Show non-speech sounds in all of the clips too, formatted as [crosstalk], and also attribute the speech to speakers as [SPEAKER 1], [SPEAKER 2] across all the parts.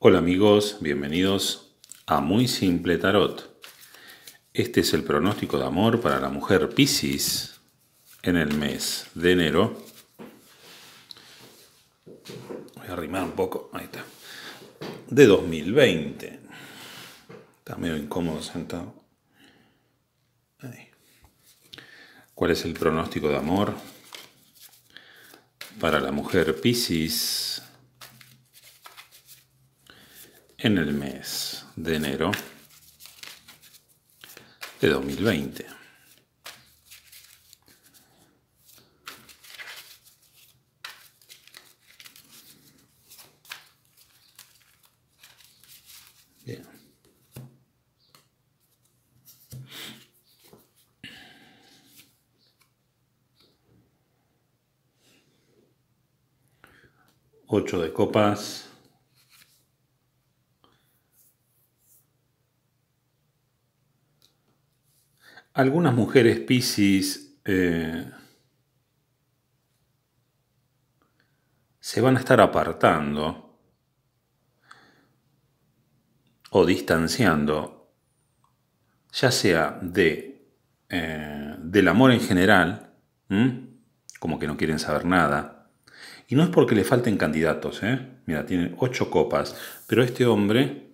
[SPEAKER 1] Hola amigos, bienvenidos a Muy Simple Tarot. Este es el pronóstico de amor para la mujer Pisces en el mes de enero. Voy a arrimar un poco, ahí está. De 2020. Está medio incómodo sentado. ¿Cuál es el pronóstico de amor para la mujer Pisces en el mes de enero de 2020. Bien. Ocho de copas. Algunas mujeres Pisces eh, se van a estar apartando o distanciando, ya sea de, eh, del amor en general, como que no quieren saber nada, y no es porque le falten candidatos, ¿eh? mira, tiene ocho copas, pero este hombre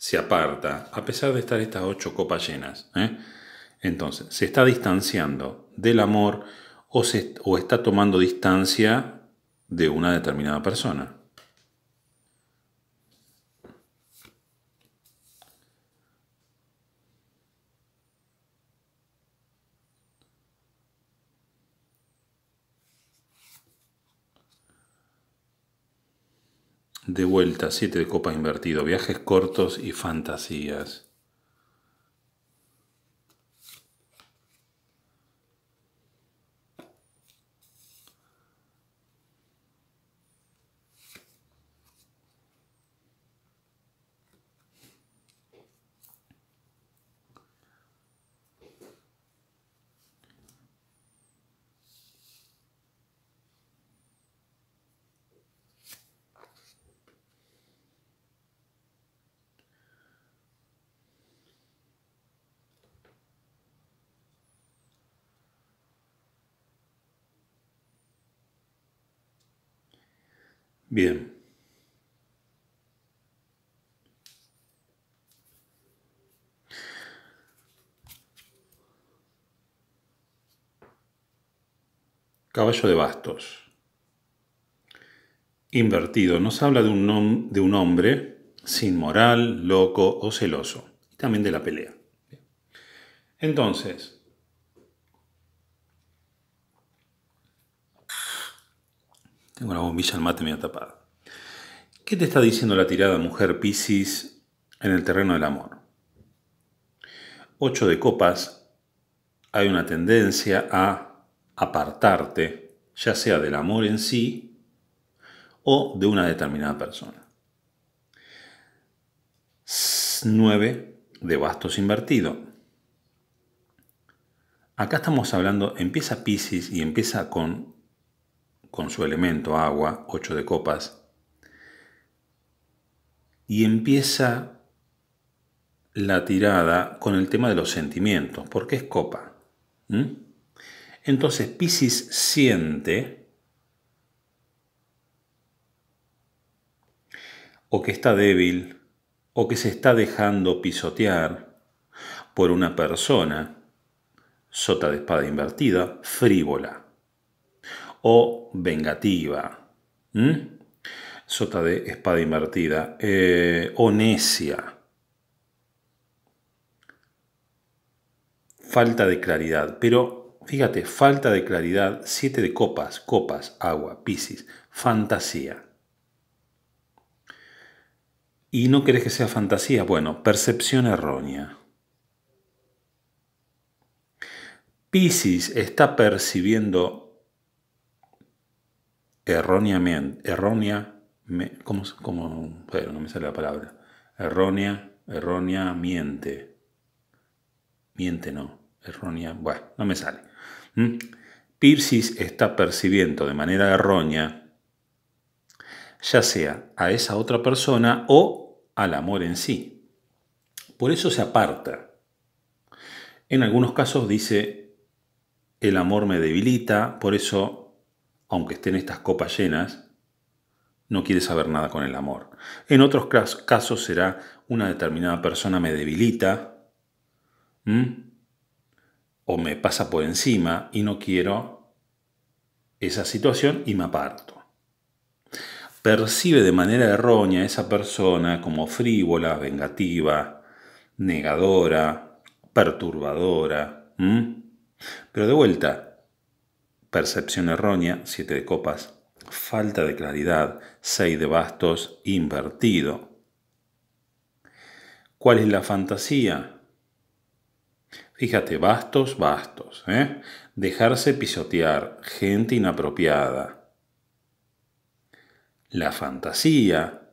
[SPEAKER 1] se aparta, a pesar de estar estas ocho copas llenas. ¿eh? Entonces, se está distanciando del amor o, o está tomando distancia de una determinada persona. De vuelta, siete de copa invertido, viajes cortos y fantasías. Bien. Caballo de bastos. Invertido. Nos habla de un, de un hombre sin moral, loco o celoso. Y también de la pelea. Entonces, Tengo una bombilla al mate medio tapada. ¿Qué te está diciendo la tirada mujer Piscis en el terreno del amor? 8 de copas, hay una tendencia a apartarte, ya sea del amor en sí o de una determinada persona. 9 de bastos invertido. Acá estamos hablando, empieza Piscis y empieza con con su elemento agua, ocho de copas, y empieza la tirada con el tema de los sentimientos, porque es copa. Entonces Pisces siente o que está débil, o que se está dejando pisotear por una persona, sota de espada invertida, frívola o vengativa, ¿Mm? sota de espada invertida, eh, falta de claridad, pero fíjate, falta de claridad, siete de copas, copas, agua, piscis, fantasía. Y no querés que sea fantasía, bueno, percepción errónea. Piscis está percibiendo erróneamente, errónea, ¿cómo, no me sale la palabra, errónea, Errónea. miente no, errónea, bueno, no me sale. ¿Mm? está percibiendo de manera errónea, ya sea a esa otra persona o al amor en sí. Por eso se aparta. En algunos casos dice, el amor me debilita, por eso aunque estén estas copas llenas, no quiere saber nada con el amor. En otros casos será una determinada persona me debilita o me pasa por encima y no quiero esa situación y me aparto. Percibe de manera errónea esa persona como frívola, vengativa, negadora, perturbadora. Pero de vuelta, percepción errónea, siete de copas, falta de claridad, seis de bastos, invertido. ¿Cuál es la fantasía? Fíjate, bastos, bastos. ¿eh? Dejarse pisotear, gente inapropiada. La fantasía,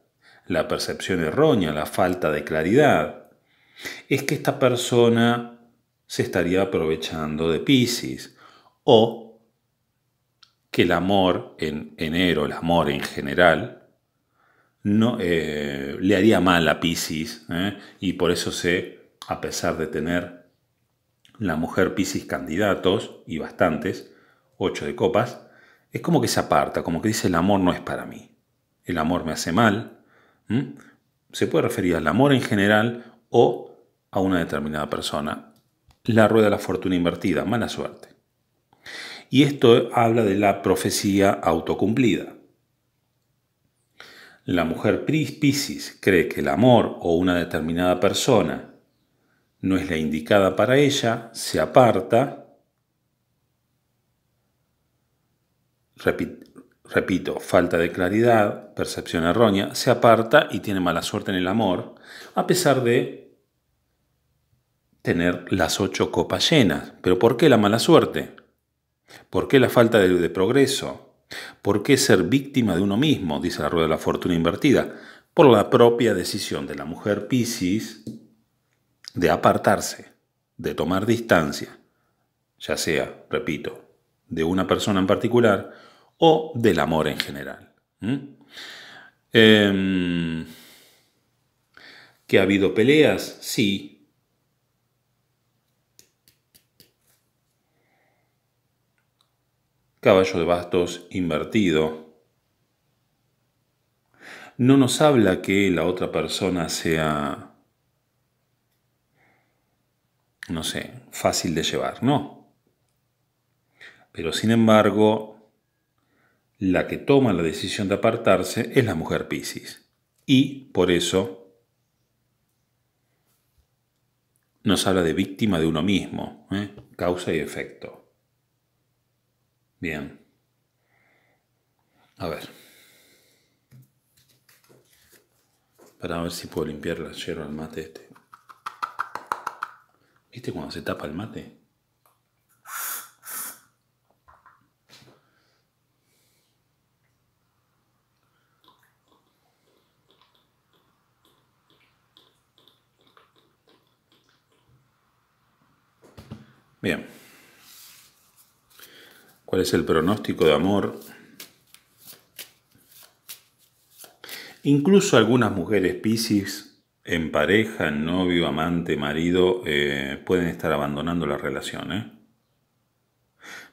[SPEAKER 1] la percepción errónea, la falta de claridad. Es que esta persona se estaría aprovechando de Pisces o que el amor en enero, el amor en general, no, eh, le haría mal a Pisces ¿eh? y por eso sé, a pesar de tener la mujer Pisces candidatos y bastantes, ocho de copas, es como que se aparta, como que dice el amor no es para mí, el amor me hace mal. Se puede referir al amor en general o a una determinada persona. La rueda de la fortuna invertida, mala suerte. Y esto habla de la profecía autocumplida. La mujer Piscis cree que el amor o una determinada persona no es la indicada para ella, se aparta, repito, falta de claridad, percepción errónea, se aparta y tiene mala suerte en el amor, a pesar de tener las ocho copas llenas. ¿Pero por qué la mala suerte? ¿Por qué la falta de, progreso? ¿Por qué ser víctima de uno mismo? Dice la rueda de la fortuna invertida. Por la propia decisión de la mujer Pisces de apartarse, de tomar distancia, ya sea, repito, de una persona en particular o del amor en general. Em, ¿Que ha habido peleas? Sí, caballo de bastos invertido. No nos habla que la otra persona sea, no sé, fácil de llevar, no. Pero sin embargo, la que toma la decisión de apartarse es la mujer Piscis. Y por eso nos habla de víctima de uno mismo, ¿eh? causa y efecto. Bien. A ver. Para ver si puedo limpiar la cero al mate este. ¿Viste cuando se tapa el mate? Bien cuál es el pronóstico de amor. Incluso algunas mujeres piscis en pareja, novio, amante, marido, eh, pueden estar abandonando la relación. ¿eh?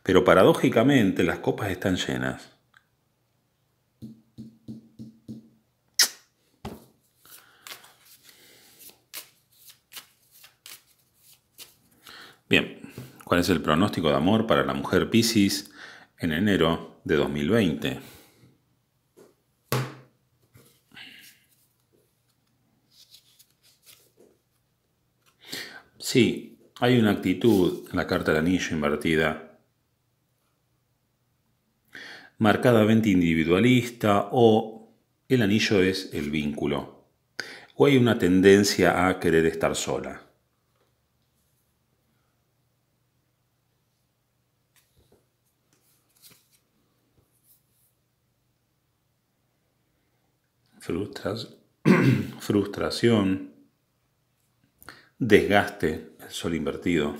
[SPEAKER 1] Pero paradójicamente las copas están llenas. ¿Cuál es el pronóstico de amor para la mujer Piscis en enero de 2020? Sí, hay una actitud en la carta del anillo invertida, marcadamente individualista o el anillo es el vínculo, o hay una tendencia a querer estar sola. [clears throat] frustración, desgaste, el sol invertido.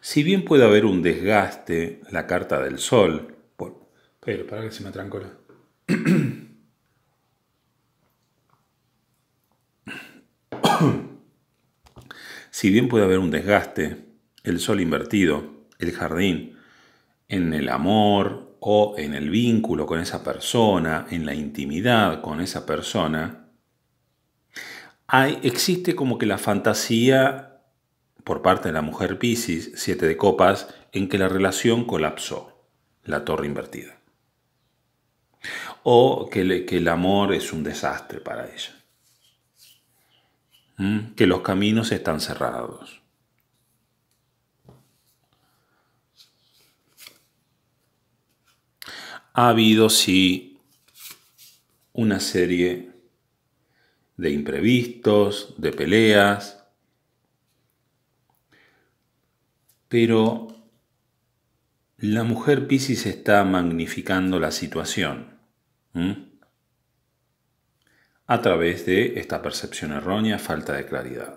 [SPEAKER 1] Si bien puede haber un desgaste, la carta del sol, pero para que se me trancó [clears throat] Si bien puede haber un desgaste, el sol invertido, el jardín, en el amor o en el vínculo con esa persona, en la intimidad con esa persona, hay, existe como que la fantasía por parte de la mujer Pisces, siete de copas, en que la relación colapsó, la torre invertida. O que, que el amor es un desastre para ella que los caminos están cerrados. Ha habido, sí, una serie de imprevistos, de peleas, pero la mujer Pisces está magnificando la situación a través de esta percepción errónea, falta de claridad.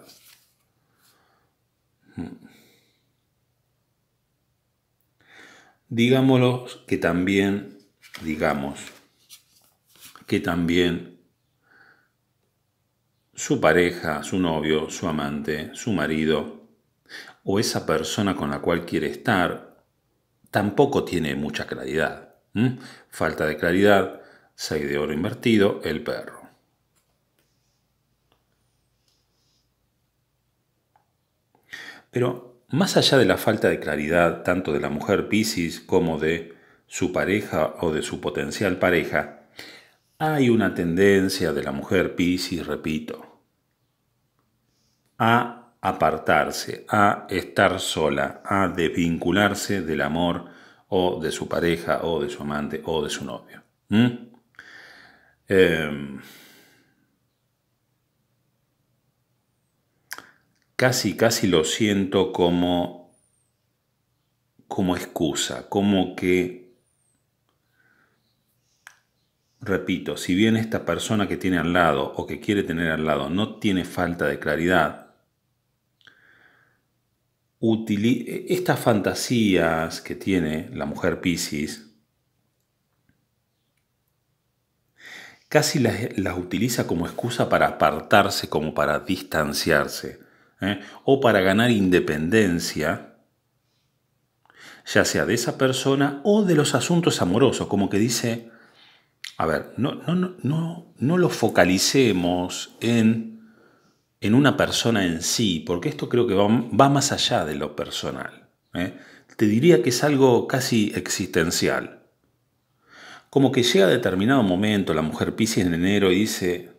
[SPEAKER 1] Hmm. Digámoslo que también, digamos, que también su pareja, su novio, su amante, su marido o esa persona con la cual quiere estar tampoco tiene mucha claridad. Hmm. Falta de claridad, 6 de oro invertido, el perro. Pero más allá de la falta de claridad tanto de la mujer Pisces como de su pareja o de su potencial pareja, hay una tendencia de la mujer Pisces, repito, a apartarse, a estar sola, a desvincularse del amor o de su pareja o de su amante o de su novio. casi, casi lo siento como, como excusa, como que, repito, si bien esta persona que tiene al lado o que quiere tener al lado no tiene falta de claridad, estas fantasías que tiene la mujer Pisces casi las, las utiliza como excusa para apartarse, como para distanciarse. ¿eh? o para ganar independencia, ya sea de esa persona o de los asuntos amorosos, como que dice, a ver, no, no, no, no lo focalicemos en, una persona en sí, porque esto creo que va, más allá de lo personal. ¿eh? Te diría que es algo casi existencial. Como que llega a determinado momento la mujer Pisces en enero y dice,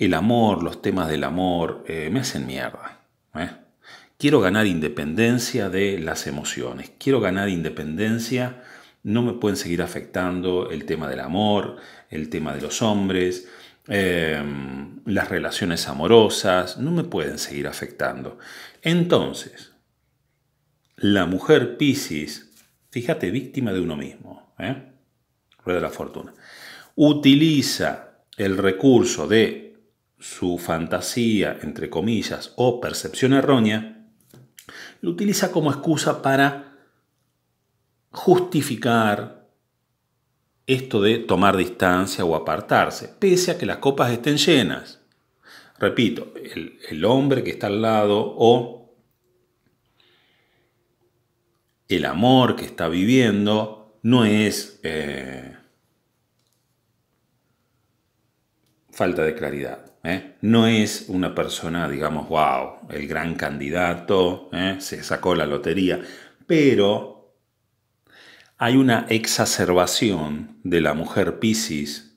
[SPEAKER 1] el amor, los temas del amor, eh, me hacen mierda. ¿eh? Quiero ganar independencia de las emociones, quiero ganar independencia, no me pueden seguir afectando el tema del amor, el tema de los hombres, em, las relaciones amorosas, no me pueden seguir afectando. Entonces, la mujer Piscis, fíjate, víctima de uno mismo, ¿eh? rueda de la fortuna, utiliza el recurso de su fantasía, entre comillas, o percepción errónea, lo utiliza como excusa para justificar esto de tomar distancia o apartarse, pese a que las copas estén llenas. Repito, el, hombre que está al lado o el amor que está viviendo no es eh, falta de claridad. ¿eh? No es una persona, digamos, wow, el gran candidato, ¿eh? se sacó la lotería, pero hay una exacerbación de la mujer Pisces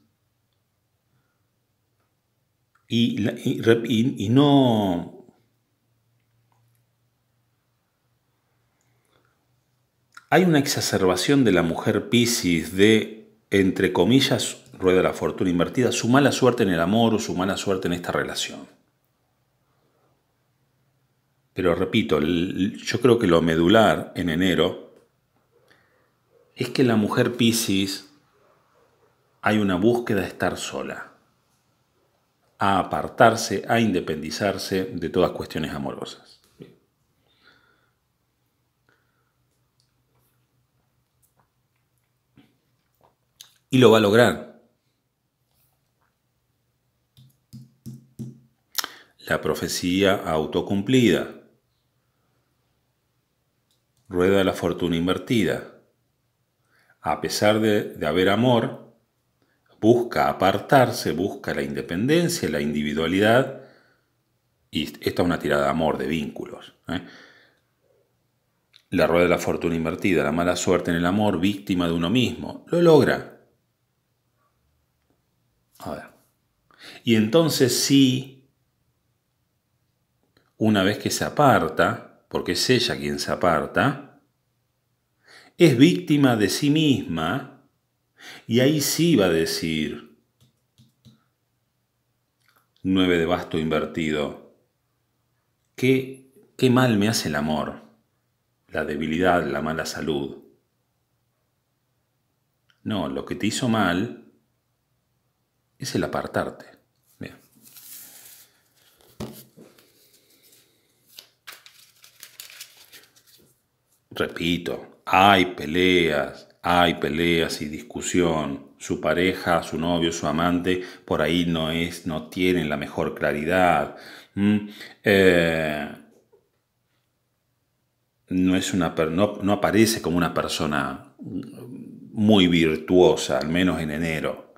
[SPEAKER 1] y, no, hay una exacerbación de la mujer Pisces de, entre comillas, rueda de la fortuna invertida, su mala suerte en el amor o su mala suerte en esta relación. Pero repito, yo creo que lo medular en enero es que la mujer Piscis hay una búsqueda de estar sola, a apartarse, a independizarse de todas cuestiones amorosas. Y lo va a lograr. la profecía autocumplida, rueda de la fortuna invertida. A pesar de, haber amor, busca apartarse, busca la independencia, la individualidad, y esta es una tirada de amor, de vínculos. ¿eh? La rueda de la fortuna invertida, la mala suerte en el amor, víctima de uno mismo, lo logra. Y entonces sí una vez que se aparta, porque es ella quien se aparta, es víctima de sí misma y ahí sí va a decir nueve de basto invertido, qué, qué mal me hace el amor, la debilidad, la mala salud. No, lo que te hizo mal es el apartarte. Repito, hay peleas, hay peleas y discusión. Su pareja, su novio, su amante, por ahí no es, no tienen la mejor claridad. Mm, eh, no, es una, no aparece como una persona muy virtuosa, al menos en enero.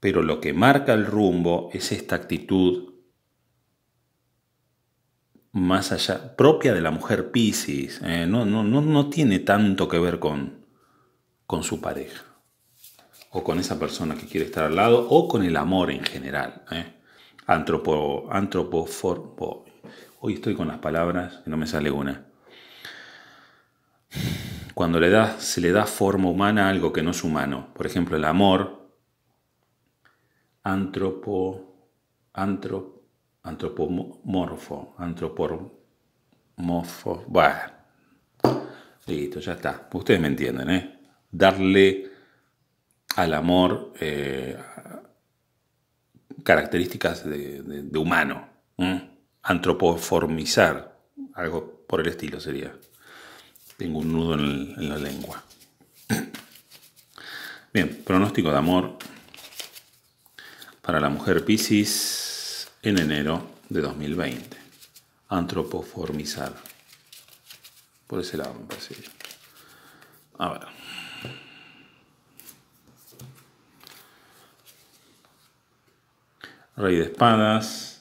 [SPEAKER 1] Pero lo que marca el rumbo es esta actitud más allá, propia de la mujer Pisces, ¿eh? no, no, no, tiene tanto que ver con, con su pareja, o con esa persona que quiere estar al lado, o con el amor en general. ¿eh? Antropo, hoy estoy con las palabras, no me sale una. Cuando le da, se le da forma humana a algo que no es humano, por ejemplo, el amor, antropo, antropo antropomorfo, antropomorfo, bueno, listo, ya está. Ustedes me entienden, ¿eh? Darle al amor eh, características de, humano, antropoformizar, algo por el estilo sería. Tengo un nudo en, en la lengua. Bien, pronóstico de amor para la mujer Pisces en enero de 2020. Antropoformizar. Por ese lado me parece. A ver. Rey de espadas.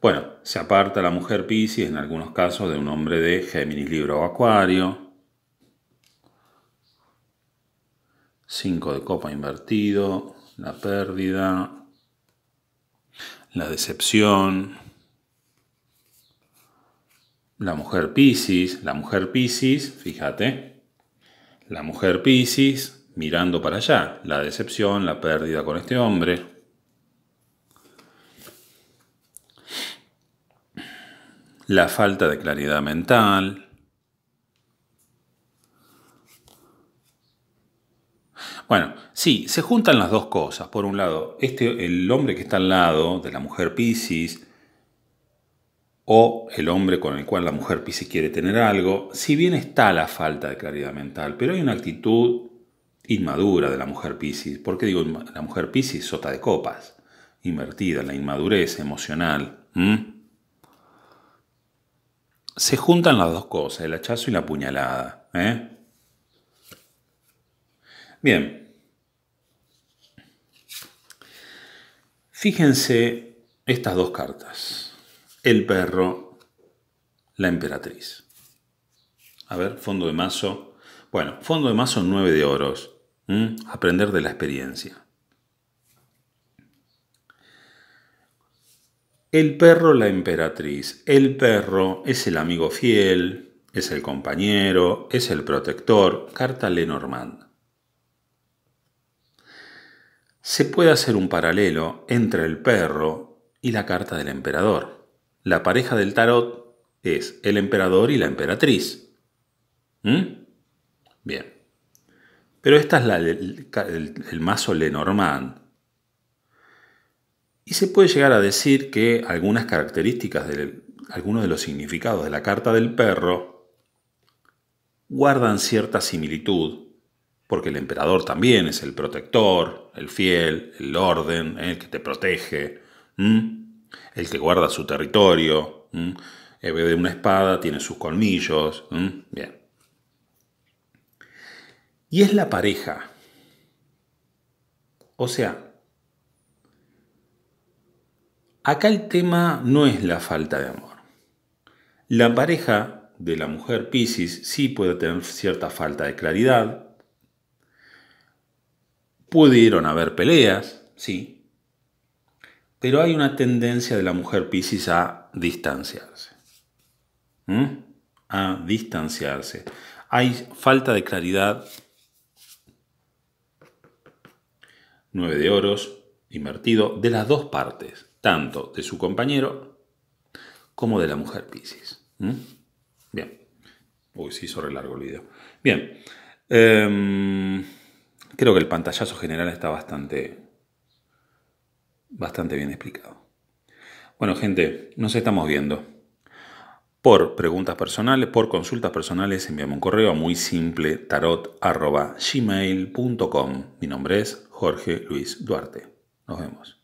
[SPEAKER 1] Bueno, se aparta la mujer Pisces en algunos casos de un hombre de Géminis, Libro o Acuario. 5 de copa invertido, la pérdida, la decepción, la mujer Piscis, la mujer Piscis, fíjate, la mujer Piscis mirando para allá, la decepción, la pérdida con este hombre. La falta de claridad mental, Bueno, sí, se juntan las dos cosas. Por un lado, este, el hombre que está al lado de la mujer Pisces, o el hombre con el cual la mujer Pisces quiere tener algo, si bien está la falta de claridad mental, pero hay una actitud inmadura de la mujer Pisces. ¿Por qué digo la mujer Pisces? Sota de copas, invertida, la inmadurez emocional. Se juntan las dos cosas, el hachazo y la puñalada. ¿eh? Bien. Fíjense estas dos cartas. El perro, la emperatriz. A ver, fondo de mazo. Bueno, fondo de mazo nueve de oros. ¿Mm? Aprender de la experiencia. El perro, la emperatriz. El perro es el amigo fiel, es el compañero, es el protector. Carta Lenormand se puede hacer un paralelo entre el perro y la carta del emperador. La pareja del tarot es el emperador y la emperatriz. ¿Mm? Bien. Pero esta es el, mazo Lenormand. Y se puede llegar a decir que algunas características, de, algunos de los significados de la carta del perro, guardan cierta similitud porque el emperador también es el protector, el fiel, el orden, el que te protege, el que guarda su territorio. Eh, bebe de una espada tiene sus colmillos. Bien. Y es la pareja. O sea, acá el tema no es la falta de amor. La pareja de la mujer Pisces sí puede tener cierta falta de claridad, Pudieron haber peleas, sí, pero hay una tendencia de la mujer Pisces a distanciarse. A distanciarse. Hay falta de claridad. Nueve de oros, invertido, de las dos partes, tanto de su compañero como de la mujer Pisces. Bien. Uy, sí hizo re largo el video. Bien. Em, creo que el pantallazo general está bastante, bastante bien explicado. Bueno, gente, nos estamos viendo. Por preguntas personales, por consultas personales, envíame un correo muy simple tarot.gmail.com. Mi nombre es Jorge Luis Duarte. Nos vemos.